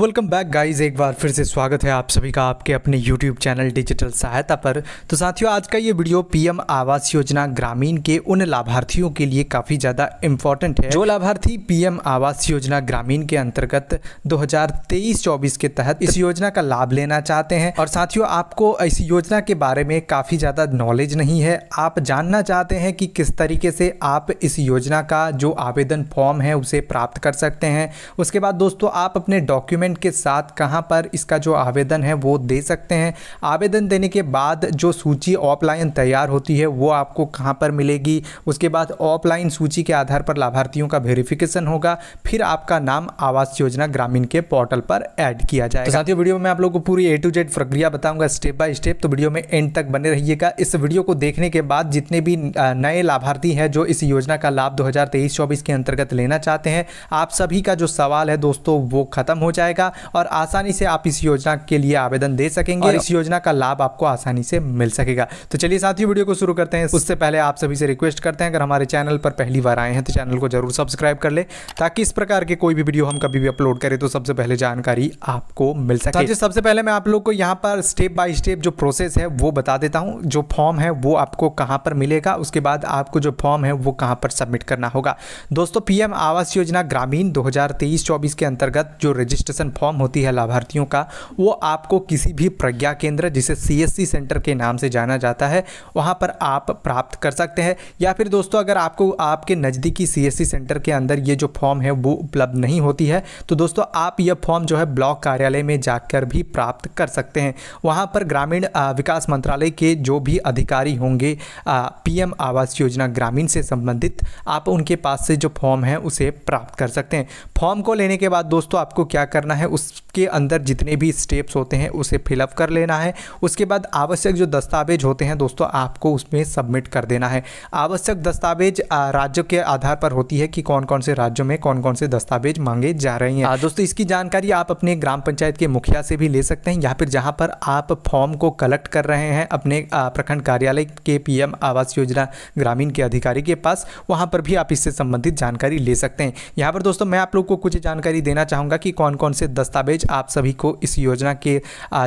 welcome back guys एक बार फिर से स्वागत है आप सभी का आपके अपने यूट्यूब चैनल डिजिटल सहायता पर तो साथियों आज का ये वीडियो पीएम आवास योजना ग्रामीण के उन लाभार्थियों के लिए काफ़ी ज़्यादा इम्पॉर्टेंट है जो लाभार्थी पीएम आवास योजना ग्रामीण के अंतर्गत 2023-24 के तहत इस योजना का लाभ लेना चाहते हैं और साथियों आपको इस योजना के बारे में काफ़ी ज़्यादा नॉलेज नहीं है आप जानना चाहते हैं कि किस तरीके से आप इस योजना का जो आवेदन फॉर्म है उसे प्राप्त कर सकते हैं उसके बाद दोस्तों आप अपने डॉक्यूमेंट डॉक्यूमेंट के साथ कहाँ पर इसका जो आवेदन है वो दे सकते हैं आवेदन देने के बाद जो सूची ऑफलाइन तैयार होती है वो आपको कहाँ पर मिलेगी उसके बाद ऑफलाइन सूची के आधार पर लाभार्थियों का वेरिफिकेशन होगा फिर आपका नाम आवास योजना ग्रामीण के पोर्टल पर ऐड किया जाएगा तो साथियों वीडियो में आप लोगों को पूरी ए टू जेड प्रक्रिया बताऊंगा स्टेप बाय स्टेप तो वीडियो में एंड तक बने रहिएगा इस वीडियो को देखने के बाद जितने भी नए लाभार्थी हैं जो इस योजना का लाभ दो हज़ार के अंतर्गत लेना चाहते हैं आप सभी का जो सवाल है दोस्तों वो खत्म हो जाएगा जाएगा और आसानी से आप इस योजना के लिए आवेदन दे सकेंगे और इस योजना का लाभ आपको आसानी से मिल सकेगा तो चलिए साथियों वीडियो को शुरू करते हैं उससे पहले आप सभी से रिक्वेस्ट करते हैं अगर हमारे चैनल पर पहली बार आए हैं तो चैनल को जरूर सब्सक्राइब कर ले ताकि इस प्रकार के कोई भी वीडियो हम कभी भी अपलोड करें तो सबसे पहले जानकारी आपको मिल सके सबसे पहले मैं आप लोग को यहाँ पर स्टेप बाय स्टेप जो प्रोसेस है वो बता देता हूँ जो फॉर्म है वो आपको कहाँ पर मिलेगा उसके बाद आपको जो फॉर्म है वो कहाँ पर सबमिट करना होगा दोस्तों पीएम आवास योजना ग्रामीण 2023-24 के अंतर्गत जो रजिस्ट्रेशन कन्फर्म होती है लाभार्थियों का वो आपको किसी भी प्रज्ञा केंद्र जिसे सी सेंटर के नाम से जाना जाता है वहाँ पर आप प्राप्त कर सकते हैं या फिर दोस्तों अगर आपको आपके नज़दीकी सी सेंटर के अंदर ये जो फॉर्म है वो उपलब्ध नहीं होती है तो दोस्तों आप यह फॉर्म जो है ब्लॉक कार्यालय में जाकर भी प्राप्त कर सकते हैं वहाँ पर ग्रामीण विकास मंत्रालय के जो भी अधिकारी होंगे पीएम आवास योजना ग्रामीण से संबंधित आप उनके पास से जो फॉर्म है उसे प्राप्त कर सकते हैं फॉर्म को लेने के बाद दोस्तों आपको क्या करना है है उस के अंदर जितने भी स्टेप्स होते हैं उसे फिलअप कर लेना है उसके बाद आवश्यक जो दस्तावेज होते हैं दोस्तों आपको उसमें सबमिट कर देना है आवश्यक दस्तावेज राज्यों के आधार पर होती है कि कौन कौन से राज्यों में कौन कौन से दस्तावेज मांगे जा रहे हैं दोस्तों इसकी जानकारी आप अपने ग्राम पंचायत के मुखिया से भी ले सकते हैं या फिर जहाँ पर आप फॉर्म को कलेक्ट कर रहे हैं अपने प्रखंड कार्यालय के पी आवास योजना ग्रामीण के अधिकारी के पास वहाँ पर भी आप इससे संबंधित जानकारी ले सकते हैं यहाँ पर दोस्तों मैं आप लोग को कुछ जानकारी देना चाहूँगा कि कौन कौन से दस्तावेज दस्तावेज आप सभी को इस योजना के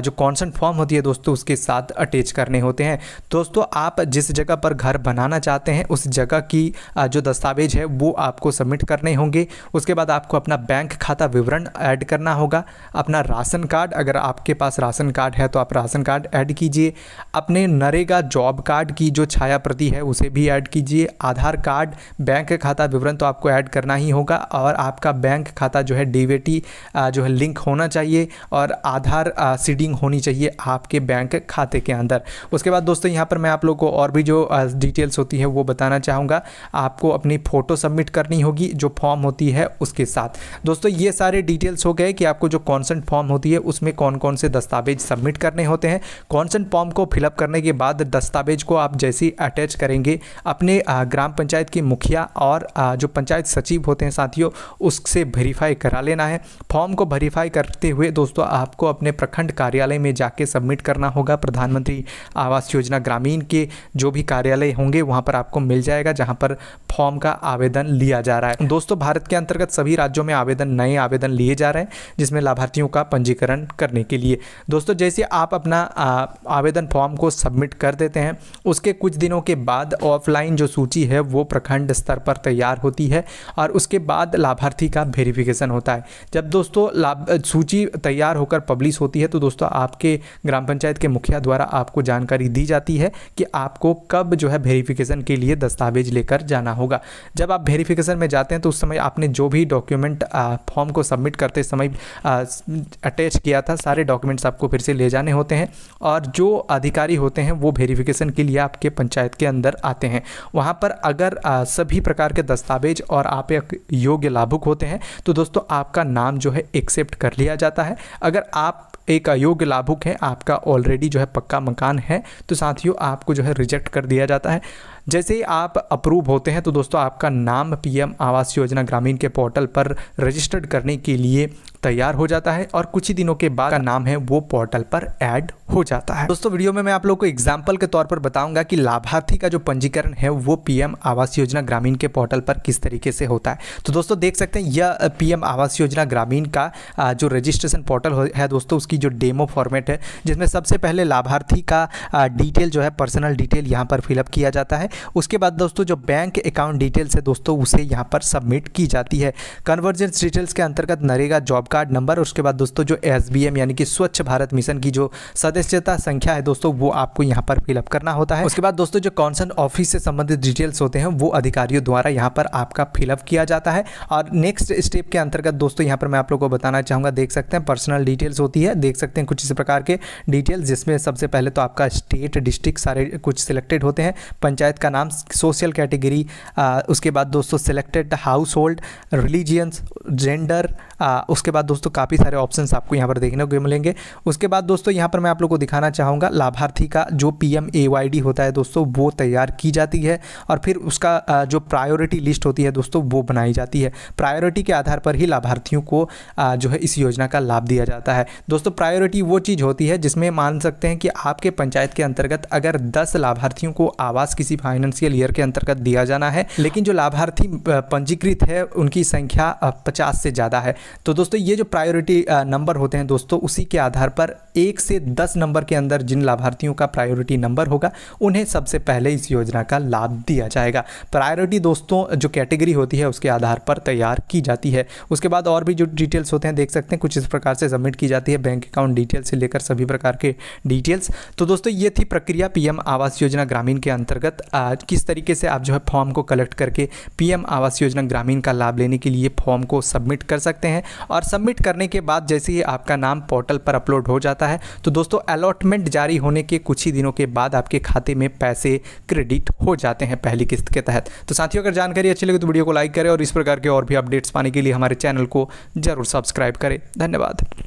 जो कॉन्सेंट फॉर्म होती है दोस्तों उसके साथ अटैच करने होते हैं दोस्तों आप जिस जगह पर घर बनाना चाहते हैं उस जगह की जो दस्तावेज है वो आपको सबमिट करने होंगे उसके बाद आपको अपना बैंक खाता विवरण ऐड करना होगा अपना राशन कार्ड अगर आपके पास राशन कार्ड है तो आप राशन कार्ड ऐड कीजिए अपने नरेगा जॉब कार्ड की जो छाया प्रति है उसे भी ऐड कीजिए आधार कार्ड बैंक खाता विवरण तो आपको ऐड करना ही होगा और आपका बैंक खाता जो है डी जो है लिंक होना होना चाहिए और आधार सीडिंग होनी चाहिए आपके बैंक खाते के अंदर उसके बाद दोस्तों यहाँ पर मैं आप लोग को और भी जो डिटेल्स होती है वो बताना चाहूँगा आपको अपनी फ़ोटो सबमिट करनी होगी जो फॉर्म होती है उसके साथ दोस्तों ये सारे डिटेल्स हो गए कि आपको जो कॉन्सेंट फॉर्म होती है उसमें कौन कौन से दस्तावेज सबमिट करने होते हैं कॉन्सेंट फॉर्म को फिलअप करने के बाद दस्तावेज को आप जैसी अटैच करेंगे अपने ग्राम पंचायत के मुखिया और जो पंचायत सचिव होते हैं साथियों उससे वेरीफाई करा लेना है फॉर्म को वेरीफाई कर रखते हुए दोस्तों आपको अपने प्रखंड कार्यालय में जाके सबमिट करना होगा प्रधानमंत्री आवास योजना ग्रामीण के जो भी कार्यालय होंगे वहाँ पर आपको मिल जाएगा जहाँ पर फॉर्म का आवेदन लिया जा रहा है दोस्तों भारत के अंतर्गत सभी राज्यों में आवेदन नए आवेदन लिए जा रहे हैं जिसमें लाभार्थियों का पंजीकरण करने के लिए दोस्तों जैसे आप अपना आवेदन फॉर्म को सबमिट कर देते हैं उसके कुछ दिनों के बाद ऑफलाइन जो सूची है वो प्रखंड स्तर पर तैयार होती है और उसके बाद लाभार्थी का वेरिफिकेशन होता है जब दोस्तों लाभ सूची तैयार होकर पब्लिश होती है तो दोस्तों आपके ग्राम पंचायत के मुखिया द्वारा आपको जानकारी दी जाती है कि आपको कब जो है वेरिफिकेशन के लिए दस्तावेज लेकर जाना होगा जब आप वेरिफिकेशन में जाते हैं तो उस समय आपने जो भी डॉक्यूमेंट फॉर्म को सबमिट करते समय अटैच किया था सारे डॉक्यूमेंट्स आपको फिर से ले जाने होते हैं और जो अधिकारी होते हैं वो वेरिफिकेशन के लिए आपके पंचायत के अंदर आते हैं वहाँ पर अगर सभी प्रकार के दस्तावेज और आप योग्य लाभुक होते हैं तो दोस्तों आपका नाम जो है एक्सेप्ट कर लिया जाता है अगर आप एक अयोग्य लाभुक है आपका ऑलरेडी जो है पक्का मकान है तो साथियों आपको जो है रिजेक्ट कर दिया जाता है जैसे ही आप अप्रूव होते हैं तो दोस्तों आपका नाम पीएम आवास योजना ग्रामीण के पोर्टल पर रजिस्टर्ड करने के लिए तैयार हो जाता है और कुछ ही दिनों के बाद का नाम है वो पोर्टल पर ऐड हो जाता है दोस्तों वीडियो में मैं आप लोग को एग्जाम्पल के तौर पर बताऊंगा कि लाभार्थी का जो पंजीकरण है वो पीएम आवास योजना ग्रामीण के पोर्टल पर किस तरीके से होता है तो दोस्तों देख सकते हैं यह पीएम आवास योजना ग्रामीण का जो रजिस्ट्रेशन पोर्टल है दोस्तों की जो डेमो फॉर्मेट है जिसमें सबसे पहले लाभार्थी का डिटेल जो है पर्सनल डिटेल यहाँ पर फिलअप किया जाता है उसके बाद दोस्तों जो बैंक अकाउंट डिटेल्स है दोस्तों उसे यहाँ पर सबमिट की जाती है कन्वर्जेंस डिटेल्स के अंतर्गत नरेगा जॉब कार्ड नंबर उसके बाद दोस्तों जो एस यानी कि स्वच्छ भारत मिशन की जो सदस्यता संख्या है दोस्तों वो आपको यहाँ पर फिलअप करना होता है उसके बाद दोस्तों जो कौनसन ऑफिस से संबंधित डिटेल्स होते हैं वो अधिकारियों द्वारा यहाँ पर आपका फिलअप किया जाता है और नेक्स्ट स्टेप के अंतर्गत दोस्तों यहाँ पर मैं आप लोगों को बताना चाहूँगा देख सकते हैं पर्सनल डिटेल्स होती है देख सकते हैं कुछ इस प्रकार के डिटेल्स जिसमें सबसे पहले तो आपका स्टेट डिस्ट्रिक्ट सारे कुछ सिलेक्टेड होते हैं पंचायत का नाम सोशल कैटेगरी उसके बाद दोस्तों selected household religions gender उसके बाद दोस्तों काफ़ी सारे ऑप्शन आपको यहाँ पर देखने को मिलेंगे उसके बाद दोस्तों यहाँ पर मैं आप लोग को दिखाना चाहूँगा लाभार्थी का जो पी एम होता है दोस्तों वो तैयार की जाती है और फिर उसका जो प्रायोरिटी लिस्ट होती है दोस्तों वो बनाई जाती है प्रायोरिटी के आधार पर ही लाभार्थियों को जो है इस योजना का लाभ दिया जाता है दोस्तों प्रायोरिटी वो चीज़ होती है जिसमें मान सकते हैं कि आपके पंचायत के अंतर्गत अगर दस लाभार्थियों को आवास किसी फाइनेंशियल ईयर के अंतर्गत दिया जाना है लेकिन जो लाभार्थी पंजीकृत है उनकी संख्या पचास से ज़्यादा है तो दोस्तों ये जो प्रायोरिटी नंबर होते हैं दोस्तों उसी के आधार पर एक से दस नंबर के अंदर जिन लाभार्थियों का प्रायोरिटी नंबर होगा उन्हें सबसे पहले इस योजना का लाभ दिया जाएगा प्रायोरिटी दोस्तों जो कैटेगरी होती है उसके आधार पर तैयार की जाती है उसके बाद और भी जो डिटेल्स होते हैं देख सकते हैं कुछ इस प्रकार से सबमिट की जाती है बैंक बैंक अकाउंट डिटेल से लेकर सभी प्रकार के डिटेल्स तो दोस्तों ये थी प्रक्रिया पीएम आवास योजना ग्रामीण के अंतर्गत किस तरीके से आप जो है फॉर्म को कलेक्ट करके पीएम आवास योजना ग्रामीण का लाभ लेने के लिए फॉर्म को सबमिट कर सकते हैं और सबमिट करने के बाद जैसे ही आपका नाम पोर्टल पर अपलोड हो जाता है तो दोस्तों अलॉटमेंट जारी होने के कुछ ही दिनों के बाद आपके खाते में पैसे क्रेडिट हो जाते हैं पहली किस्त के तहत तो साथियों अगर जानकारी अच्छी लगे तो वीडियो को लाइक करें और इस प्रकार के और भी अपडेट्स पाने के लिए हमारे चैनल को जरूर सब्सक्राइब करें धन्यवाद